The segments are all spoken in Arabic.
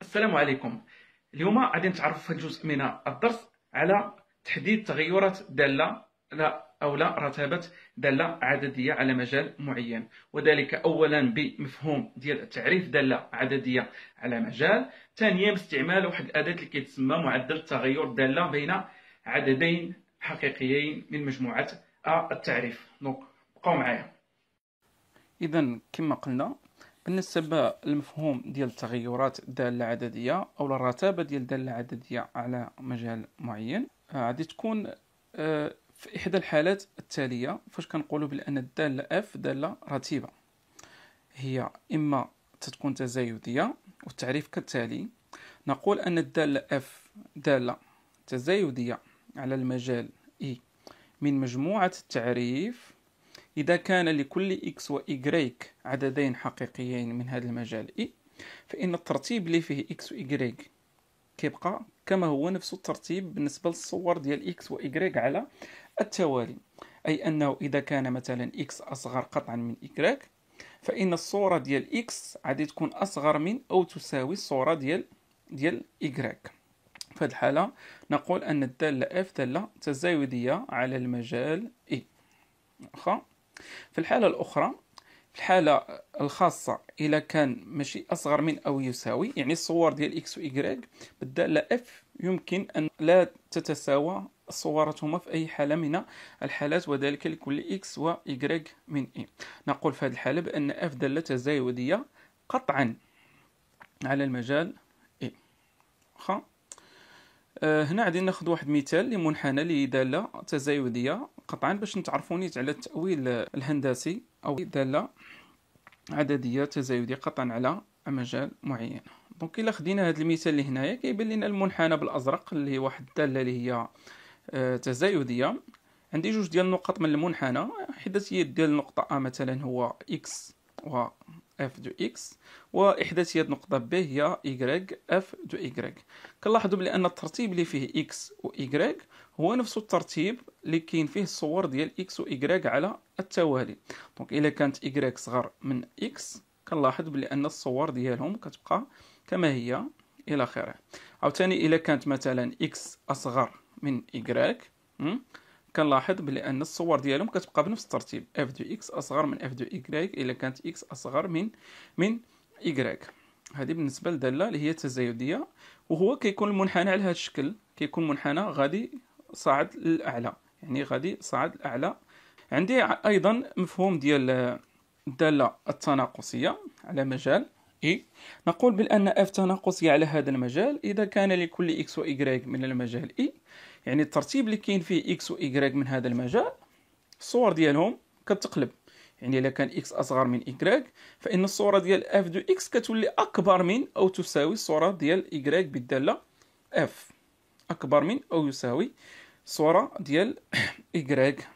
السلام عليكم اليوم غادي نتعرفوا في الجزء من الدرس على تحديد تغيرات دالة لا أو لا رتابه دالة عددية على مجال معين وذلك أولا بمفهوم ديال تعريف دالة عددية على مجال ثانيا باستعمال واحد الأداة اللي كيتسمى معدل تغير دالة بين عددين حقيقيين من مجموعة التعريف دونك بقاو معايا اذا كما قلنا بالنسبه للمفهوم ديال التغيرات الداله عدديه او الرتابه ديال الداله عدديه على مجال معين آه، غادي تكون آه، في احدى الحالات التاليه فاش كنقولوا بان الداله اف داله رتيبه هي اما تتكون تزايديه والتعريف كالتالي نقول ان الداله اف داله تزايديه على المجال اي e من مجموعه التعريف إذا كان لكل إكس y عددين حقيقيين من هذا المجال إي فإن الترتيب اللي فيه إكس y كيبقى كما هو نفس الترتيب بالنسبة للصور ديال إكس y على التوالي أي أنه إذا كان مثلا إكس أصغر قطعا من y فإن الصورة ديال إكس عادي تكون أصغر من أو تساوي الصورة ديال ديال y في هذه الحالة نقول أن الدالة إف دالة تزايدية على المجال إي واخا في الحالة الأخرى في الحالة الخاصة إذا كان ماشي أصغر من أو يساوي يعني الصور ديال إكس و إيكغيك بالدالة إف يمكن أن لا تتساوى صورتهما في أي حالة من الحالات وذلك لكل إكس و إيكغيك من إي نقول في هذه الحالة بأن إف دالة تزايدية قطعا على المجال إي واخا آه، هنا غادي ناخذ واحد مثال لمنحنى لداله تزايديه قطعا باش نتعرفوا نيت على التاويل الهندسي او داله عدديه تزايديه قطعا على مجال معين دونك الا خدينا هذا المثال اللي هنايا كيبان لنا المنحنى بالازرق اللي هي واحد الداله اللي هي آه، تزايديه عندي جوج ديال النقط من المنحنى حيت هي ديال النقطه ا مثلا هو اكس و اف دو اكس واحداثيه نقطه ب هي y اف دو y كنلاحظوا بلي ان الترتيب اللي فيه اكس و هو نفس الترتيب اللي كاين فيه الصور ديال اكس و على التوالي دونك الا كانت y صغر من اكس كنلاحظ بلي ان الصور ديالهم كتبقى كما هي الى اخره عاوتاني الا كانت مثلا اكس اصغر من y كنلاحظ بلي ان الصور ديالهم كتبقى بنفس الترتيب اف دو اكس اصغر من اف دو ايكغيك الا كانت اكس اصغر من من ايكغيك هذه بالنسبه للداله اللي هي تزايديه وهو كيكون المنحنى على هذا الشكل كيكون منحنى غادي صاعد للاعلى يعني غادي صاعد للاعلى عندي ايضا مفهوم ديال الداله التناقصيه على مجال اي e. نقول بان اف تناقصيه على هذا المجال اذا كان لكل اكس وايغريك من المجال اي e. يعني الترتيب اللي كاين فيه اكس و واي من هذا المجال الصور ديالهم كتقلب يعني الا كان اكس اصغر من ايكغيك فان الصوره ديال اف دو اكس كتولي اكبر من او تساوي الصوره ديال ايكغيك بالداله اف اكبر من او يساوي الصوره ديال ايكغيك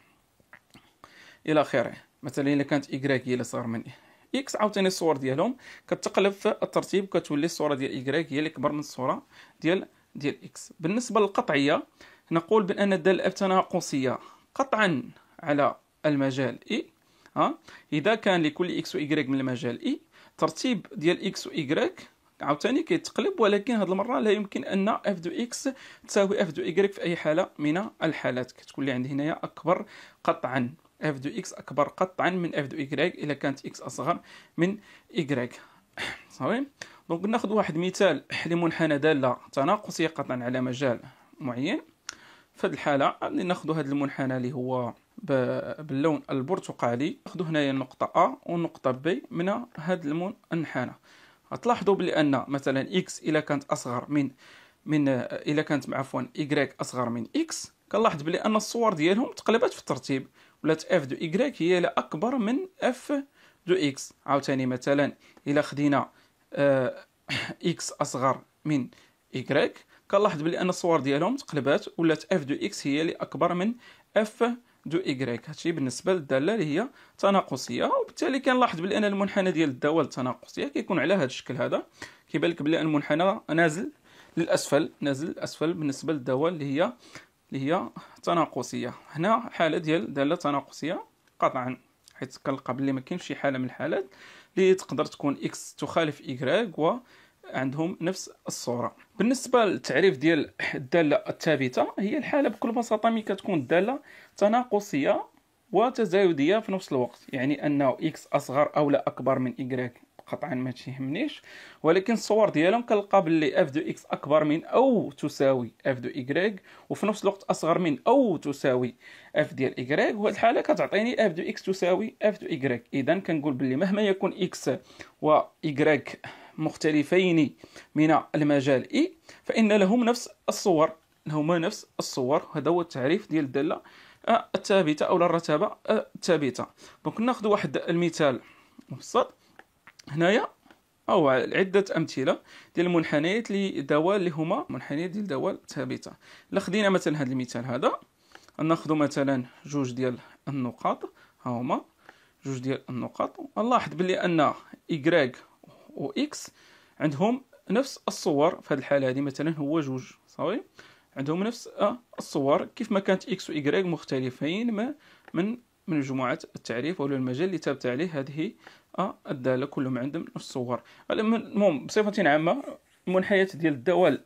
الى اخره مثلا الا كانت واي هي اللي صغر من اكس عاوتاني الصور ديالهم كتقلب في الترتيب كتولي الصوره ديال ايكغيك هي اللي كبر من الصوره ديال ديال اكس بالنسبه للقطعيه نقول بأن الدالة اف تناقصية قطعا على المجال إي e، ها إذا كان لكل إكس و إيكغيك من المجال إي e، ترتيب ديال إكس و إيكغيك عاوتاني كيتقلب ولكن هاد المره لا يمكن ان اف دو اكس تساوي اف دو ايكغيك في اي حاله من الحالات كتكون لي عندي هنايا اكبر قطعا اف دو اكس اكبر قطعا من اف دو واي الا كانت اكس اصغر من ايكغيك صافي دونك ناخذ واحد مثال لمنحنى داله تناقصيه قطعا على مجال معين في هذه الحاله غادي ناخذ هذا المنحنى اللي هو باللون البرتقالي ناخذ هنايا النقطه ا والنقطه بي من هذا المنحنى غتلاحظوا بان مثلا اكس الا كانت اصغر من من الا كانت عفوا ايغريك اصغر من اكس كنلاحظ بلي ان الصور ديالهم تقلبات في الترتيب ولات اف دو ايغريك هي لا اكبر من اف دو اكس عاوتاني مثلا الا خدينا اكس آه، اصغر من ايغريك كنلاحظ بلي ان الصور ديالهم تقلبات ولات اف دو اكس هي اللي اكبر من اف دو ايغريك هادشي بالنسبه للداله اللي هي تناقصيه وبالتالي كنلاحظ بلي ان المنحنى ديال الدوال التناقصيه كيكون على هذا الشكل هذا كيبان لك بلي المنحنى نازل للاسفل نازل للاسفل بالنسبه للدوال اللي هي اللي هي تناقصيه هنا حاله ديال داله تناقصيه قطعا حيت كنلقى بلي ما كاينش شي حاله من الحالات اللي تقدر تكون اكس تخالف y و عندهم نفس الصوره بالنسبه للتعريف ديال الداله الثابته هي الحاله بكل بساطه ملي كتكون الداله تناقصيه وتزايديه في نفس الوقت يعني انه اكس اصغر او لا اكبر من y قطعا ما تيهمنيش ولكن الصور ديالهم كنلقى باللي اف دو اكس اكبر من او تساوي اف دو y وفي نفس الوقت اصغر من او تساوي اف ديال y وهاد الحاله كتعطيني اف دو اكس تساوي اف دو y اذا كنقول باللي مهما يكون اكس و مختلفين من المجال إي فإن لهم نفس الصور لهما نفس الصور هذا هو التعريف ديال الدالة آه، الثابتة أو الرتابة آه، الثابتة دونك ناخذ واحد المثال مبسط هنايا أو عدة أمثلة ديال المنحنيات لدوال اللي هما منحنيات ديال دوال ثابتة إلا خدينا مثلا هذا المثال هذا ناخذ مثلا جوج ديال النقاط ها هما جوج ديال النقاط نلاحظ بلي ان إيكغيك واكس عندهم نفس الصور في هذه الحاله هذه مثلا هو جوج صافي عندهم نفس آه، الصور كيف ما كانت اكس وايكغيك مختلفين ما من من مجموعه التعريف ولا المجال اللي تابت عليه هذه آه، الداله كلهم عندهم نفس الصور المهم بصفه عامه المنحنيات ديال الدوال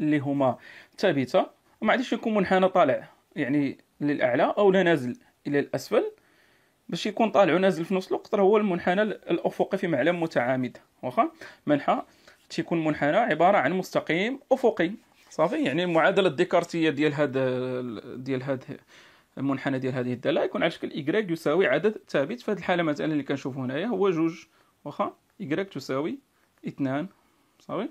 اللي هما ثابته ما عادش يكون منحنى طالع يعني للاعلى او لا نازل الى الاسفل باش يكون طالع ونازل في نفس الوقت راه هو المنحنى الافقي في معلم متعامد واخا منحى تيكون منحنى عباره عن مستقيم افقي صافي يعني المعادله الديكارتيه ديال هاد ديال هاد المنحنى ديال هذه الداله يكون على شكل ايغريك يساوي عدد ثابت في هذه الحاله مثلا اللي كنشوفو هنايا هو جوج واخا ايغريك تساوي اثنان صافي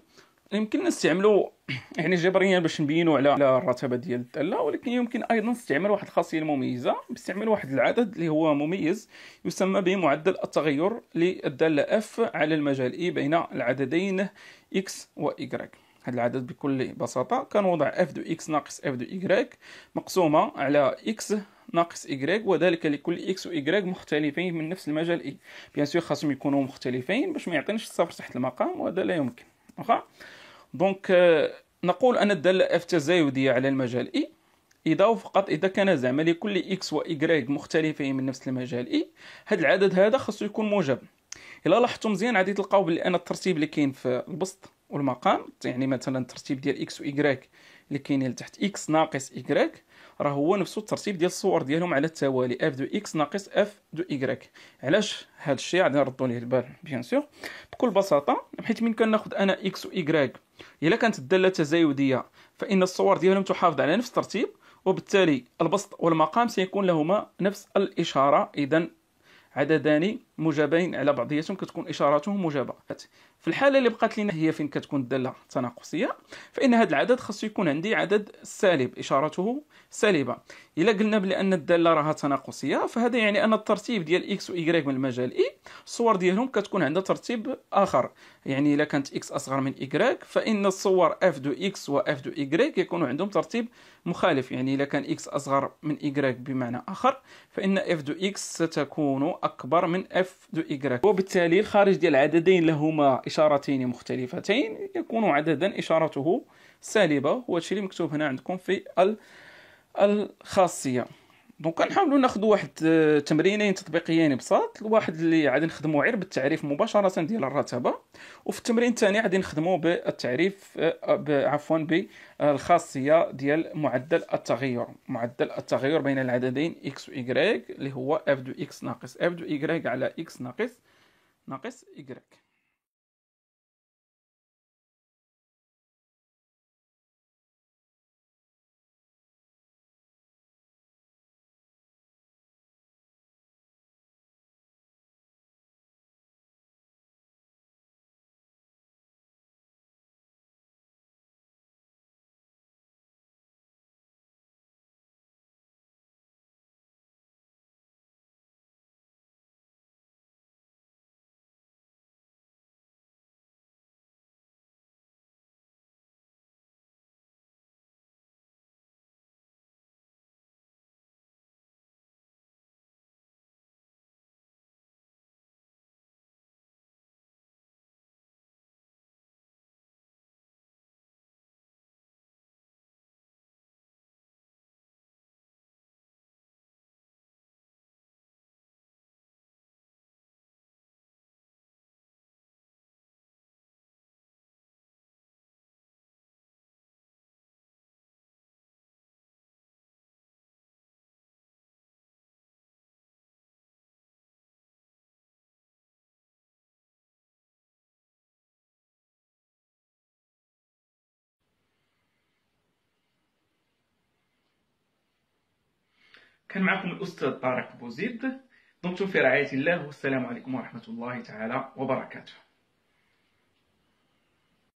يمكن نستعملو يعني جبريا باش نبينوا على على الرتبه ديال الداله ولكن يمكن ايضا استعمال واحد الخاصيه المميزه باستعمال واحد العدد اللي هو مميز يسمى بمعدل التغير للداله اف على المجال اي e بين العددين اكس وايكغيك هذا العدد بكل بساطه كنوضع اف دو اكس ناقص اف دو ايكغيك مقسومه على اكس ناقص y وذلك لكل x و y مختلفين من نفس المجال اي بيان سور خاصهم يكونوا مختلفين باش ما يعطينيش الصفر تحت المقام وهذا لا يمكن واخا دونك آه، نقول ان الداله اف تزايديه على المجال اي e. اذا فقط اذا كان زعما لكل اكس وايكغيك مختلفين من نفس المجال اي e، هذا العدد هذا خاصو يكون موجب الا لاحظتم مزيان غادي تلقاو بلي انا الترتيب اللي كاين في البسط والمقام يعني مثلا الترتيب ديال اكس وايكغيك اللي كاينين لتحت اكس ناقص ايكغيك راه هو نفس الترتيب ديال الصور ديالهم على التوالي اف دو اكس ناقص اف دو ايكغيك علاش هذا الشيء غادي نردو ليه البال بيان سور بكل بساطه حيت من كناخذ انا اكس وايكغيك الا كانت الداله تزايديه فان الصور ديالهم تحافظ على نفس الترتيب وبالتالي البسط والمقام سيكون لهما نفس الاشاره اذا عددان مجابين على بعضياتهم كتكون اشاراتهم مجابه في الحاله اللي بقات لنا هي فين كتكون الداله تناقصيه فان هذا العدد خاصو يكون عندي عدد سالب اشارته سالبه الا قلنا بأن الداله راها تناقصيه فهذا يعني ان الترتيب ديال اكس و إيكغيك من المجال اي الصور ديالهم كتكون عندها ترتيب اخر يعني الا كانت اكس اصغر من إيكغيك فان الصور اف دو اكس واف دو إيكغيك يكونوا عندهم ترتيب مخالف يعني الا كان اكس اصغر من إيكغيك بمعنى اخر فان اف دو اكس ستكون اكبر من اف دو إيكغيك وبالتالي الخارج ديال العددين لهما إشارتين مختلفتين يكون عددا إشارته سالبة هو الشيء اللي مكتوب هنا عندكم في الخاصية دونك نحاولوا ناخذ واحد آه، تمرينين تطبيقيين بساط الواحد اللي غادي نخدموا غير بالتعريف مباشره ديال الرتبه وفي التمرين الثاني غادي نخدموا بالتعريف آه، عفوا بالخاصيه ديال معدل التغير معدل التغير بين العددين x و y اللي هو f دو x ناقص f دو y على x ناقص ناقص y كان معكم الأستاذ طارق بوزيد دمتم في رعاية الله والسلام عليكم ورحمة الله تعالى وبركاته